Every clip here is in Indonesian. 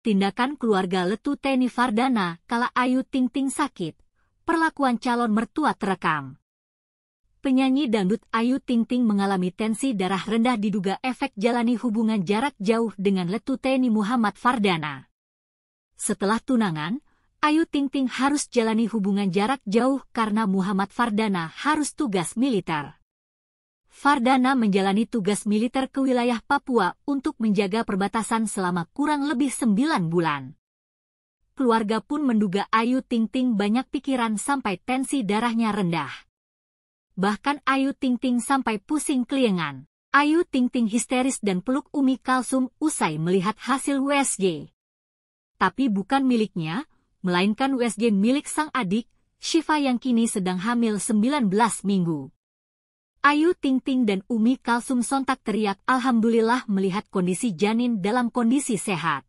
tindakan keluarga Letu Teni Fardana kala Ayu Ting Ting sakit, perlakuan calon mertua terekam. Penyanyi dangdut Ayu Ting Ting mengalami tensi darah rendah diduga efek jalani hubungan jarak jauh dengan Letu Teni Muhammad Fardana. Setelah tunangan, Ayu Ting Ting harus jalani hubungan jarak jauh karena Muhammad Fardana harus tugas militer. Fardana menjalani tugas militer ke wilayah Papua untuk menjaga perbatasan selama kurang lebih sembilan bulan. Keluarga pun menduga Ayu Ting Ting banyak pikiran sampai tensi darahnya rendah. Bahkan Ayu Ting Ting sampai pusing keliengan. Ayu Ting Ting histeris dan peluk Umi Kalsum usai melihat hasil USG. Tapi bukan miliknya, melainkan USG milik sang adik, Syifa yang kini sedang hamil 19 minggu. Ayu Ting Ting dan Umi Kalsum sontak teriak Alhamdulillah melihat kondisi janin dalam kondisi sehat.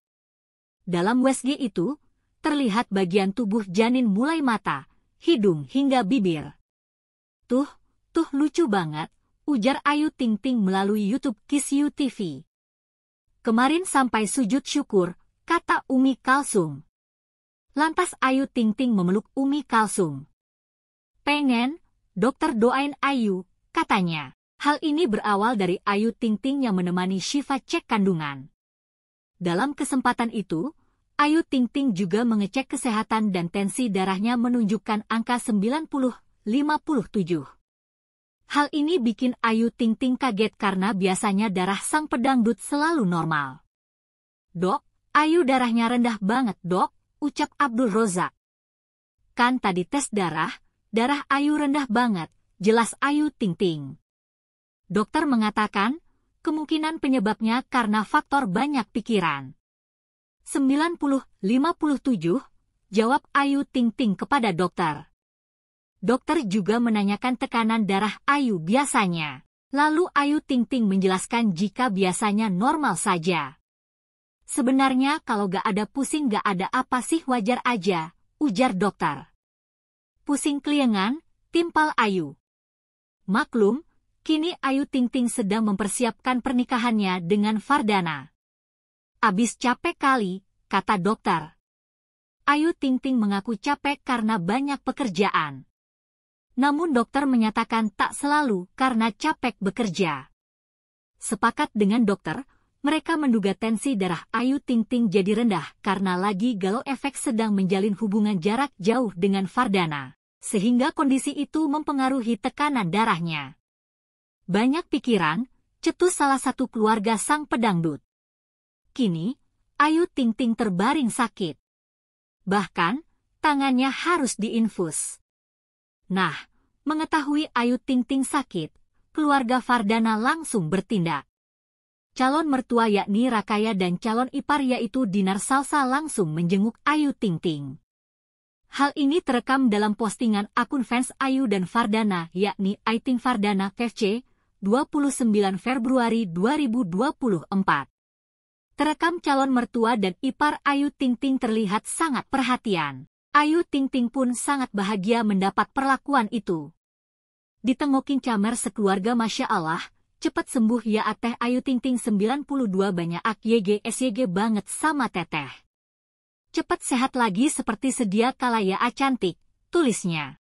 Dalam WSG itu, terlihat bagian tubuh janin mulai mata, hidung hingga bibir. Tuh, tuh lucu banget, ujar Ayu Ting Ting melalui YouTube Kisyu TV. Kemarin sampai sujud syukur, kata Umi Kalsum. Lantas Ayu Ting Ting memeluk Umi Kalsum. Pengen, dokter doain Ayu, Katanya, hal ini berawal dari Ayu Ting Ting yang menemani Shiva cek kandungan. Dalam kesempatan itu, Ayu Ting Ting juga mengecek kesehatan dan tensi darahnya menunjukkan angka 90-57. Hal ini bikin Ayu Ting Ting kaget karena biasanya darah sang pedangdut selalu normal. Dok, Ayu darahnya rendah banget dok, ucap Abdul Rozak. Kan tadi tes darah, darah Ayu rendah banget, jelas Ayu Ting Ting. Dokter mengatakan, kemungkinan penyebabnya karena faktor banyak pikiran. 90-57, jawab Ayu Ting Ting kepada dokter. Dokter juga menanyakan tekanan darah Ayu biasanya. Lalu Ayu Ting Ting menjelaskan jika biasanya normal saja. Sebenarnya kalau gak ada pusing gak ada apa sih wajar aja, ujar dokter. Pusing keliengan, timpal Ayu. Maklum, kini Ayu Ting Ting sedang mempersiapkan pernikahannya dengan Fardana. Abis capek kali, kata dokter. Ayu Ting Ting mengaku capek karena banyak pekerjaan. Namun dokter menyatakan tak selalu karena capek bekerja. Sepakat dengan dokter, mereka menduga tensi darah Ayu Ting Ting jadi rendah karena lagi galau efek sedang menjalin hubungan jarak jauh dengan Fardana sehingga kondisi itu mempengaruhi tekanan darahnya. Banyak pikiran, cetus salah satu keluarga sang pedangdut. Kini, Ayu Ting Ting terbaring sakit. Bahkan, tangannya harus diinfus. Nah, mengetahui Ayu Ting Ting sakit, keluarga Fardana langsung bertindak. Calon mertua yakni Rakaya dan calon ipar yaitu Dinar Salsa langsung menjenguk Ayu Ting Ting. Hal ini terekam dalam postingan akun fans Ayu dan Fardana yakni Aiting Fardana FC 29 Februari 2024. Terekam calon mertua dan ipar Ayu Ting Ting terlihat sangat perhatian. Ayu Ting Ting pun sangat bahagia mendapat perlakuan itu. Ditengokin camer sekeluarga Masya Allah, cepat sembuh ya ateh Ayu Ting Ting 92 banyak ak YG SYG banget sama teteh cepat sehat lagi seperti sedia kala ya cantik, tulisnya.